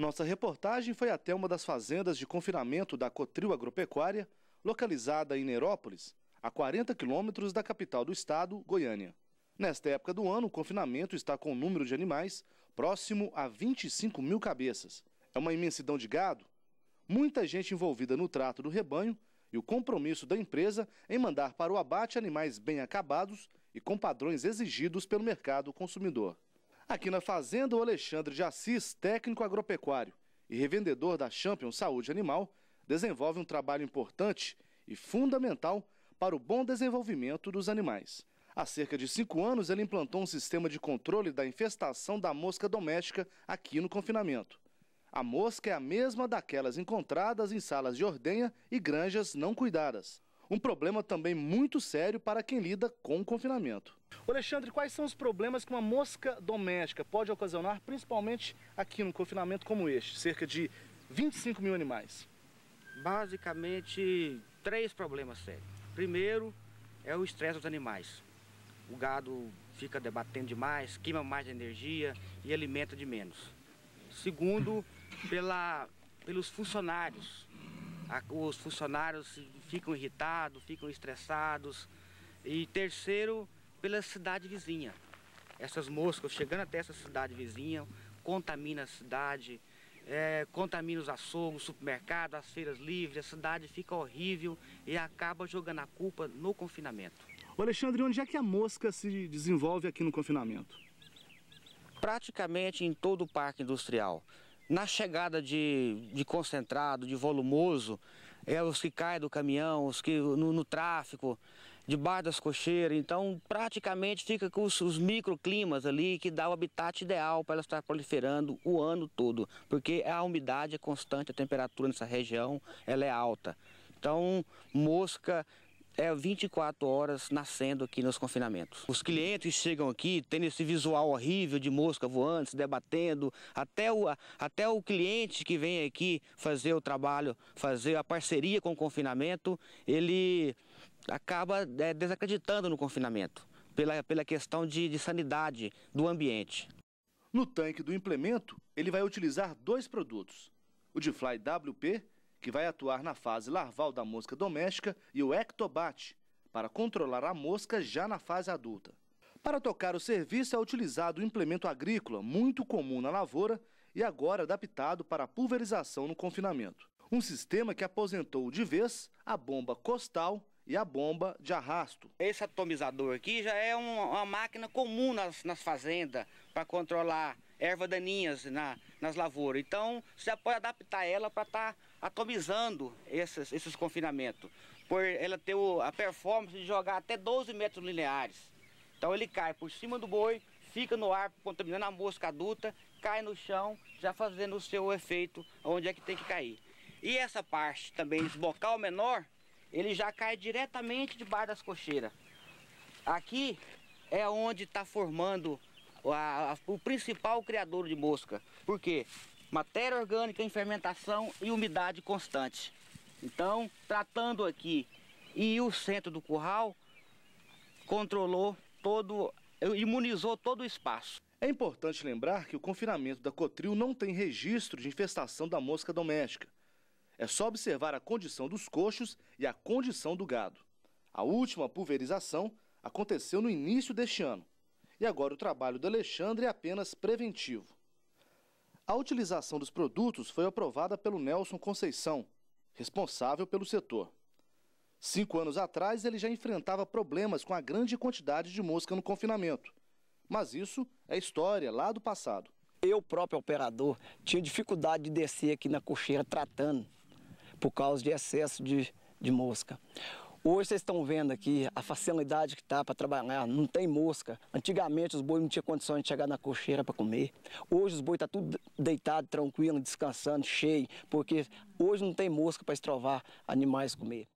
Nossa reportagem foi até uma das fazendas de confinamento da Cotril Agropecuária, localizada em Nerópolis, a 40 quilômetros da capital do estado, Goiânia. Nesta época do ano, o confinamento está com o número de animais próximo a 25 mil cabeças. É uma imensidão de gado, muita gente envolvida no trato do rebanho e o compromisso da empresa em mandar para o abate animais bem acabados e com padrões exigidos pelo mercado consumidor. Aqui na fazenda, o Alexandre de Assis, técnico agropecuário e revendedor da Champion Saúde Animal, desenvolve um trabalho importante e fundamental para o bom desenvolvimento dos animais. Há cerca de cinco anos, ele implantou um sistema de controle da infestação da mosca doméstica aqui no confinamento. A mosca é a mesma daquelas encontradas em salas de ordenha e granjas não cuidadas um problema também muito sério para quem lida com o confinamento. O Alexandre, quais são os problemas que uma mosca doméstica pode ocasionar, principalmente aqui num confinamento como este, cerca de 25 mil animais? Basicamente, três problemas sérios. Primeiro é o estresse dos animais. O gado fica debatendo demais, queima mais energia e alimenta de menos. Segundo, pela, pelos funcionários a, os funcionários ficam irritados, ficam estressados. E terceiro, pela cidade vizinha. Essas moscas chegando até essa cidade vizinha, contamina a cidade, é, contamina os açougues, supermercado, as feiras livres, a cidade fica horrível e acaba jogando a culpa no confinamento. O Alexandre, onde é que a mosca se desenvolve aqui no confinamento? Praticamente em todo o parque industrial. Na chegada de, de concentrado, de volumoso, é os que caem do caminhão, os que no, no tráfico, debaixo das cocheiras. Então, praticamente fica com os, os microclimas ali que dá o habitat ideal para ela estar proliferando o ano todo, porque a umidade é constante, a temperatura nessa região ela é alta. Então, mosca, é 24 horas nascendo aqui nos confinamentos. Os clientes chegam aqui tendo esse visual horrível de mosca voando, se debatendo, até o, até o cliente que vem aqui fazer o trabalho, fazer a parceria com o confinamento, ele acaba é, desacreditando no confinamento, pela, pela questão de, de sanidade do ambiente. No tanque do implemento, ele vai utilizar dois produtos, o Fly WP que vai atuar na fase larval da mosca doméstica, e o ectobate, para controlar a mosca já na fase adulta. Para tocar o serviço é utilizado o um implemento agrícola, muito comum na lavoura e agora adaptado para pulverização no confinamento. Um sistema que aposentou de vez a bomba costal e a bomba de arrasto. Esse atomizador aqui já é uma, uma máquina comum nas, nas fazendas para controlar ervas daninhas na, nas lavouras. Então, você já pode adaptar ela para estar tá atomizando esses, esses confinamentos, por ela ter o, a performance de jogar até 12 metros lineares. Então ele cai por cima do boi, fica no ar contaminando a mosca adulta, cai no chão, já fazendo o seu efeito onde é que tem que cair. E essa parte também, esse bocal menor, ele já cai diretamente debaixo das cocheiras. Aqui é onde está formando a, a, o principal criador de mosca. Por quê? matéria orgânica em fermentação e umidade constante. Então, tratando aqui e o centro do curral, controlou todo, imunizou todo o espaço. É importante lembrar que o confinamento da Cotril não tem registro de infestação da mosca doméstica. É só observar a condição dos coxos e a condição do gado. A última pulverização aconteceu no início deste ano. E agora o trabalho do Alexandre é apenas preventivo. A utilização dos produtos foi aprovada pelo Nelson Conceição, responsável pelo setor. Cinco anos atrás, ele já enfrentava problemas com a grande quantidade de mosca no confinamento. Mas isso é história lá do passado. Eu, próprio operador, tinha dificuldade de descer aqui na cocheira tratando por causa de excesso de, de mosca. Hoje vocês estão vendo aqui a facilidade que tá para trabalhar, não tem mosca. Antigamente os boi não tinham condições de chegar na cocheira para comer. Hoje os boi tá tudo deitado, tranquilo, descansando, cheio, porque hoje não tem mosca para estrovar animais comer.